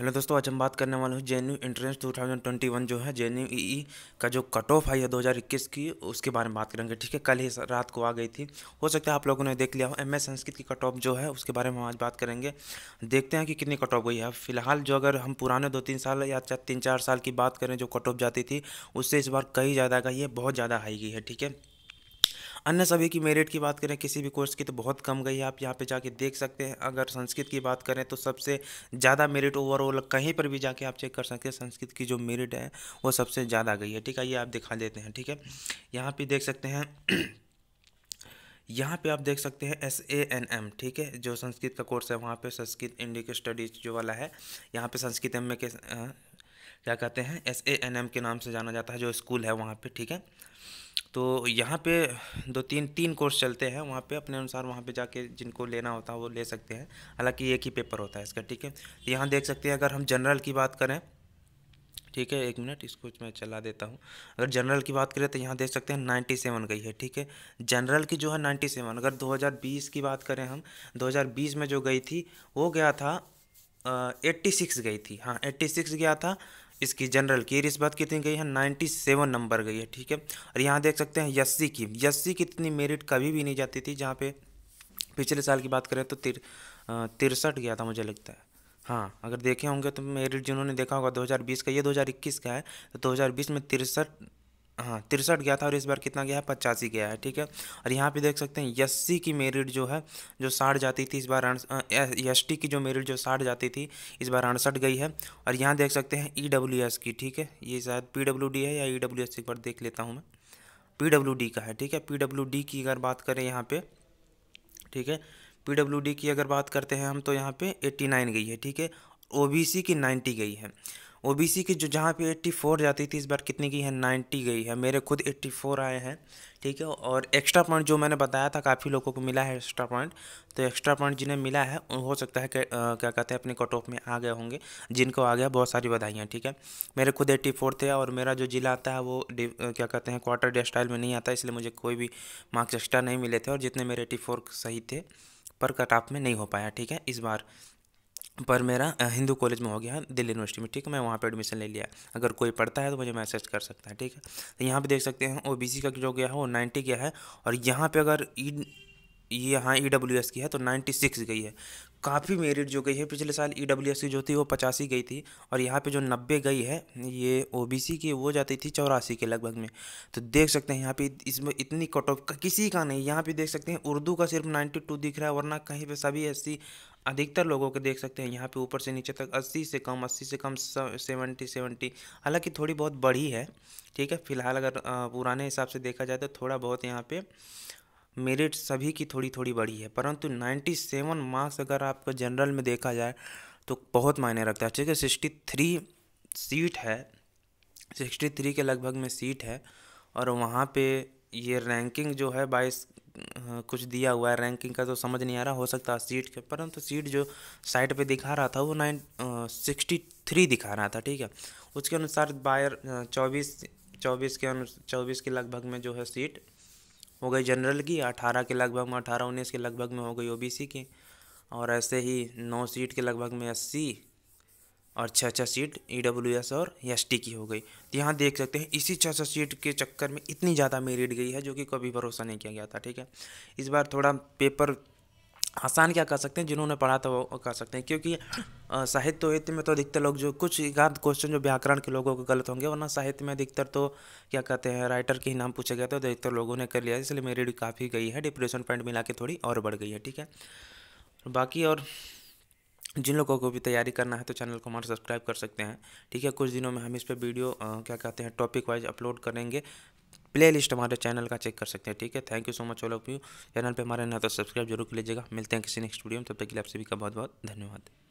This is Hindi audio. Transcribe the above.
हेलो दोस्तों आज हम बात करने वाले हैं जे एंट्रेंस 2021 जो है जे ई का जो कट ऑफ आई है इक्कीस की उसके बारे में बात करेंगे ठीक है कल ही रात को आ गई थी हो सकता है आप लोगों ने देख लिया हो एम संस्कृत की कट ऑफ जो है उसके बारे में हम आज बात करेंगे देखते हैं कि कितनी कट ऑफ गई है फिलहाल जो अगर हम पुराने दो तीन साल या तीन चार साल की बात करें जो कट ऑफ जाती थी उससे इस बार कहीं ज़्यादा गई है बहुत ज़्यादा हाई गई है ठीक है अन्य सभी की मेरिट की बात करें किसी भी कोर्स की तो बहुत कम गई है आप यहाँ पे जाके देख सकते हैं अगर संस्कृत की बात करें तो सबसे ज़्यादा मेरिट ओवरऑल कहीं पर भी जाके आप चेक कर सकते हैं संस्कृत की जो मेरिट है वो सबसे ज़्यादा गई है ठीक है ये आप दिखा देते हैं ठीक है यहाँ पर देख सकते हैं यहाँ पे आप देख सकते हैं एस ए एन एम ठीक है जो संस्कृत का कोर्स है वहाँ पे संस्कृत इंडिक स्टडीज जो वाला है यहाँ पे संस्कृत एम के क्या कहते हैं एस ए एन एम के नाम से जाना जाता है जो स्कूल है वहाँ पे ठीक है तो यहाँ पे दो तीन तीन कोर्स चलते हैं वहाँ पे अपने अनुसार वहाँ पे जाके जिनको लेना होता है वो ले सकते हैं हालांकि एक ही पेपर होता है इसका ठीक है यहाँ देख सकते हैं अगर हम जनरल की बात करें ठीक है एक मिनट इसको मैं चला देता हूँ अगर जनरल की बात करें तो यहाँ देख सकते हैं नाइन्टी सेवन गई है ठीक है जनरल की जो है नाइन्टी सेवन अगर दो हज़ार बीस की बात करें हम दो हज़ार बीस में जो गई थी वो गया था एट्टी सिक्स गई थी हाँ एट्टी सिक्स गया था इसकी जनरल की बात कितनी गई है नाइन्टी सेवन नंबर गई है ठीक है और यहाँ देख सकते हैं यस्सी की यस्सी की इतनी मेरिट कभी भी नहीं जाती थी जहाँ पे पिछले साल की बात करें तो तिर तिरसठ गया था मुझे लगता है हाँ अगर देखे होंगे तो मेरिट जिन्होंने देखा होगा 2020 का ये 2021 का है तो 2020 में तिरसठ हाँ तिरसठ गया था और इस बार कितना गया है पचासी गया है ठीक है और यहाँ पे देख सकते हैं यस्सी की मेरिट जो है जो साठ जाती थी इस बार एस टी की जो मेरिट जो साठ जाती थी इस बार अड़सठ गई है और यहाँ देख सकते हैं ई डब्ल्यू एस की ठीक है ये शायद पी डब्ल्यू डी है या ई डब्ल्यू एस एक बार देख लेता हूँ मैं पी डब्ल्यू डी का है ठीक है पी डब्ल्यू डी की अगर बात करें यहाँ पर ठीक है पी डब्ल्यू डी की अगर बात करते हैं हम तो यहाँ पर एट्टी नाइन गई है ठीक है ओ बी सी की नाइन्टी गई है ओबीसी की जो जहाँ पे 84 जाती थी इस बार कितनी गई है 90 गई है मेरे खुद 84 आए हैं ठीक है और एक्स्ट्रा पॉइंट जो मैंने बताया था काफ़ी लोगों को मिला है एक्स्ट्रा पॉइंट तो एक्स्ट्रा पॉइंट जिन्हें मिला है हो सकता है क्या कहते हैं अपने कट ऑफ में आ गए होंगे जिनको आ गया बहुत सारी बधाइयाँ ठीक है मेरे खुद एट्टी थे और मेरा जो जिला आता है वो क्या कहते हैं क्वार्टर डे स्टाइल में नहीं आता इसलिए मुझे कोई भी मार्क्स एक्स्ट्रा नहीं मिले थे और जितने मेरे एट्टी सही थे पर कट ऑफ में नहीं हो पाया ठीक है इस बार पर मेरा हिंदू कॉलेज में हो गया दिल्ली यूनिवर्सिटी में ठीक है मैं वहाँ पे एडमिशन ले लिया अगर कोई पढ़ता है तो मुझे मैसेज कर सकता है ठीक है तो यहाँ पे देख सकते हैं ओ बी का जो गया है वो नाइन्टी गया है और यहाँ पे अगर ई ये यहाँ ई डब्ल्यू एस की है तो नाइन्टी सिक्स गई है काफ़ी मेरिट जो गई है पिछले साल ई डब्ल्यू एस की जो थी वो पचासी गई थी और यहाँ पे जो नब्बे गई है ये ओ बी सी की वो जाती थी चौरासी के लगभग में तो देख सकते हैं यहाँ पे इसमें इतनी कट ऑफ किसी का नहीं यहाँ पे देख सकते हैं उर्दू का सिर्फ नाइन्टी टू दिख रहा है वरना कहीं पर सभी एस सी अधिकतर लोगों के देख सकते हैं यहाँ पे ऊपर से नीचे तक 80 से कम 80 से कम 70 70 हालांकि थोड़ी बहुत बढ़ी है ठीक है फिलहाल अगर पुराने हिसाब से देखा जाए तो थोड़ा बहुत यहाँ पे मेरिट सभी की थोड़ी थोड़ी बढ़ी है परंतु 97 मार्क्स अगर आपका जनरल में देखा जाए तो बहुत मायने रखता है ठीक है सिक्सटी थ्री सीट है सिक्सटी थ्री के लगभग में सीट है और वहाँ पे ये रैंकिंग जो है बाईस कुछ दिया हुआ है रैंकिंग का तो समझ नहीं आ रहा हो सकता सीट के परंतु सीट जो साइट पे दिखा रहा था वो नाइन सिक्सटी थ्री दिखा रहा था ठीक है उसके अनुसार बायर चौबीस चौबीस के अनु चौबीस के लगभग में जो है सीट हो गई जनरल की अठारह के लगभग में अठारह उन्नीस के लगभग में हो गई ओ की और ऐसे ही नौ सीट के लगभग में अस्सी और छः छः सीट ई डब्ल्यू एस और एस टी की हो गई तो यहाँ देख सकते हैं इसी छः छः सीट के चक्कर में इतनी ज़्यादा मेरिट गई है जो कि कभी भरोसा नहीं किया गया था ठीक है इस बार थोड़ा पेपर आसान क्या कर सकते हैं जिन्होंने पढ़ा था वो कर सकते हैं क्योंकि साहित्य हित्य में तो अधिकतर लोग जो कुछ एक क्वेश्चन जो व्याकरण के लोगों को गलत होंगे वरना साहित्य में अधिकतर तो क्या कहते हैं राइटर के ही नाम पूछे गए तो अधिकतर लोगों ने कर लिया इसलिए मेरी काफ़ी गई है डिप्रेशन पॉइंट मिला के थोड़ी और बढ़ गई है ठीक है बाकी और जिन लोगों को भी तैयारी करना है तो चैनल को हमारा सब्सक्राइब कर सकते हैं ठीक है कुछ दिनों में हम इस पर वीडियो क्या कहते हैं टॉपिक वाइज अपलोड करेंगे प्ले लिस्ट हमारे चैनल का चेक कर सकते हैं ठीक है thank you so much all of you channel पे हमारे ना तो सब्सक्राइब जरूर कर लीजिएगा मिलते हैं किसी नेक्स्ट वीडियो में तब तक के लिए आप सभी का बहुत बहुत धन्यवाद